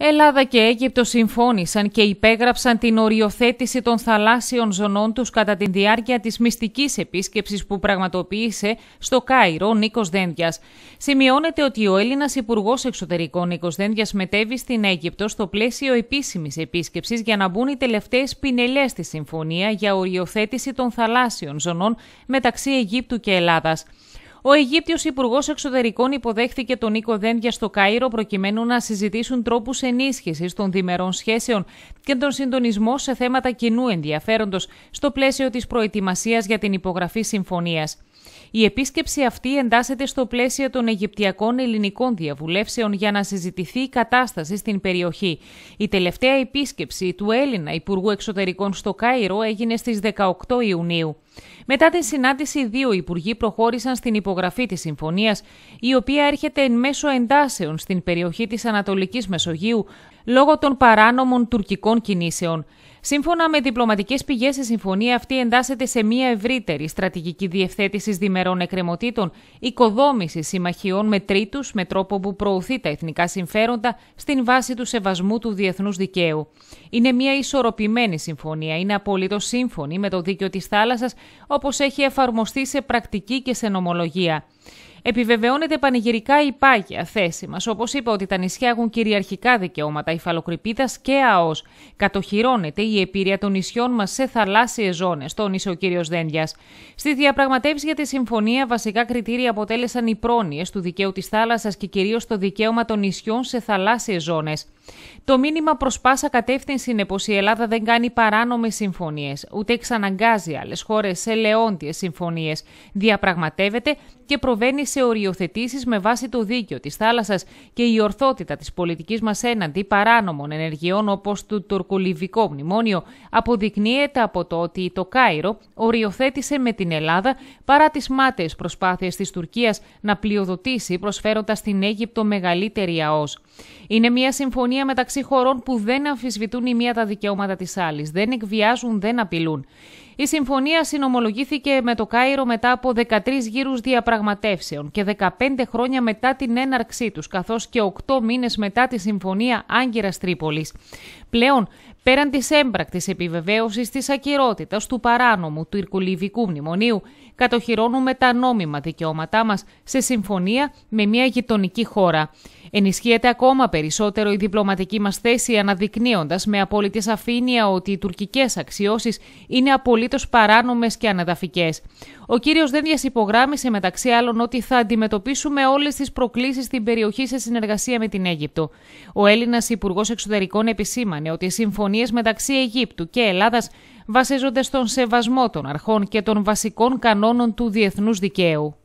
Ελλάδα και Αίγυπτο συμφώνησαν και υπέγραψαν την οριοθέτηση των θαλάσσιων ζωνών τους κατά τη διάρκεια της μυστικής επίσκεψης που πραγματοποίησε στο Κάιρο Νίκος Δένδιας. Σημειώνεται ότι ο Έλληνας Υπουργός Εξωτερικών Νίκος Δένδιας μετέβη στην Αίγυπτο στο πλαίσιο επίσημης επίσκεψης για να μπουν οι τελευταίες πινελιέ στη συμφωνία για οριοθέτηση των θαλάσσιων ζωνών μεταξύ Αιγύπτου και Ελλάδας. Ο Αιγύπτιος Υπουργός Εξωτερικών υποδέχθηκε τον Νίκο Δένδια στο Κάιρο προκειμένου να συζητήσουν τρόπους ενίσχυσης των διμερών σχέσεων και τον συντονισμό σε θέματα κοινού ενδιαφέροντος στο πλαίσιο της προετοιμασίας για την υπογραφή συμφωνίας. Η επίσκεψη αυτή εντάσσεται στο πλαίσιο των Αιγυπτιακών Ελληνικών Διαβουλεύσεων για να συζητηθεί η κατάσταση στην περιοχή. Η τελευταία επίσκεψη του Έλληνα Υπουργού Εξωτερικών στο Κάιρο έγινε στις 18 Ιουνίου. Μετά τη συνάντηση, δύο υπουργοί προχώρησαν στην υπογραφή της συμφωνίας, η οποία έρχεται εν μέσω εντάσεων στην περιοχή της Ανατολικής Μεσογείου λόγω των παράνομων τουρκικών κινήσεων. Σύμφωνα με διπλωματικές πηγές, η συμφωνία αυτή εντάσσεται σε μια ευρύτερη στρατηγική διευθέτησης διμερών εκκρεμωτήτων, οικοδόμησης συμμαχιών με τρίτους με τρόπο που προωθεί τα εθνικά συμφέροντα στην βάση του σεβασμού του διεθνούς δικαίου. Είναι μια ισορροπημένη συμφωνία. Είναι απολύτως σύμφωνη με το δίκαιο της θάλασσας, όπως έχει εφαρμοστεί σε πρακτική και σε νομολογία επιβεβαιώνεται πανηγυρικά η πάγια θέση μας. Όπως είπα, ότι τα νησιά έχουν κυριαρχικά δικαιώματα υφαλοκρηπίδας και ΑΟΣ. Κατοχυρώνεται η επίρρεια των νησιών μας σε θαλάσσιες ζώνες, τόνισε ο κ. Δένδιας. Στις διαπραγματεύσεις για τη συμφωνία, βασικά κριτήρια αποτέλεσαν οι πρόνοιες του δικαίου της θάλασσας και κυρίως το δικαίωμα των νησιών σε θαλάσσιες ζώνες. Το μήνυμα προς πάσα κατεύθυνση είναι πως η Ελλάδα δεν κάνει παράνομες συμφωνίες, ούτε εξαναγκάζει άλλες χώρες σε λεόντιες συμφωνίες. Διαπραγματεύεται και προβαίνει σε οριοθετήσεις με βάση το δίκαιο της θάλασσας και η ορθότητα της πολιτικής μας έναντι παράνομων ενεργειών όπως το τουρκολιβικό μνημόνιο, αποδεικνύεται από το ότι το Κάιρο οριοθέτησε με την Ελλάδα παρά τις μάταιες προσπάθειες της Τουρκίας να πλειοδοτήσει προσφέροντας στην Αίγυπτο μεγαλύτερη ΑΟΣ. Είναι μια συμφωνία μεταξύ χωρών που δεν αμφισβητούν η μία τα δικαιώματα της άλλης, δεν εκβιάζουν, δεν απειλούν. Η συμφωνία συνομολογήθηκε με το Κάιρο μετά από 13 γύρους διαπραγματεύσεων και 15 χρόνια μετά την έναρξή τους, καθώς και 8 μήνες μετά τη Συμφωνία Άγκυρας Τρίπολης. Πλέον, πέραν της έμπρακτης επιβεβαίωσης της ακυρότητα του παράνομου του Ιρκουλιβικού Μνημονίου, κατοχυρώνουμε τα νόμιμα δικαιώματά μας σε συμφωνία με μια γειτονική χώρα. Ενισχύεται ακόμα περισσότερο η διπλωματική μας θέση αναδεικνύοντας με απόλυτη σαφήνεια ότι οι τουρκικές αξιώσεις είναι απολύτως απολύτως παράνομες και ανεδαφικές. Ο κύριος Δένδιας υπογράμμισε μεταξύ άλλων ότι θα αντιμετωπίσουμε όλες τις προκλήσεις στην περιοχή σε συνεργασία με την Αίγυπτο. Ο Έλληνας Υπουργός Εξωτερικών επισήμανε ότι οι συμφωνίες μεταξύ Αιγύπτου και Ελλάδας βασίζονται στον σεβασμό των αρχών και των βασικών κανόνων του διεθνούς δικαίου.